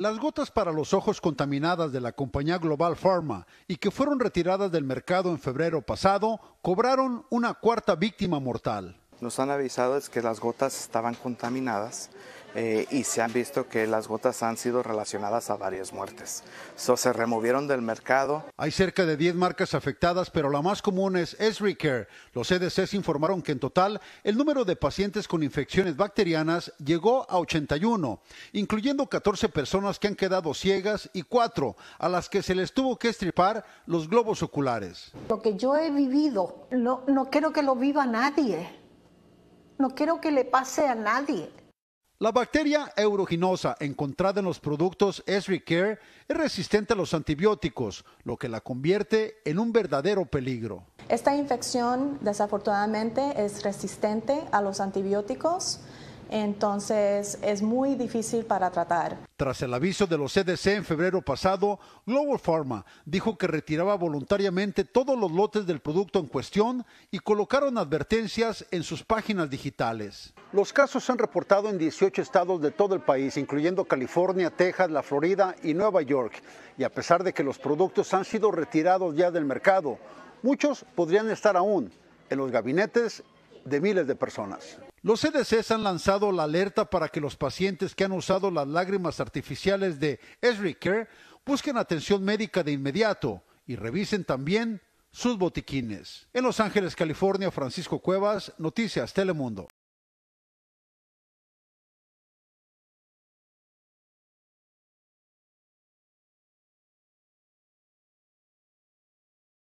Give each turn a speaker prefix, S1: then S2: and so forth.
S1: Las gotas para los ojos contaminadas de la compañía Global Pharma y que fueron retiradas del mercado en febrero pasado cobraron una cuarta víctima mortal.
S2: Nos han avisado es que las gotas estaban contaminadas eh, y se han visto que las gotas han sido relacionadas a varias muertes. So, se removieron del mercado.
S1: Hay cerca de 10 marcas afectadas, pero la más común es Esricare. Los CDCs e informaron que en total el número de pacientes con infecciones bacterianas llegó a 81, incluyendo 14 personas que han quedado ciegas y 4 a las que se les tuvo que estripar los globos oculares.
S3: Lo que yo he vivido, no, no quiero que lo viva nadie. No quiero que le pase a nadie.
S1: La bacteria euroginosa encontrada en los productos Esri Care es resistente a los antibióticos, lo que la convierte en un verdadero peligro.
S4: Esta infección desafortunadamente es resistente a los antibióticos entonces es muy difícil para tratar.
S1: Tras el aviso de los CDC en febrero pasado, Global Pharma dijo que retiraba voluntariamente todos los lotes del producto en cuestión y colocaron advertencias en sus páginas digitales. Los casos se han reportado en 18 estados de todo el país, incluyendo California, Texas, la Florida y Nueva York. Y a pesar de que los productos han sido retirados ya del mercado, muchos podrían estar aún en los gabinetes de miles de personas. Los CDCs e han lanzado la alerta para que los pacientes que han usado las lágrimas artificiales de Esricare busquen atención médica de inmediato y revisen también sus botiquines. En Los Ángeles, California, Francisco Cuevas, Noticias Telemundo.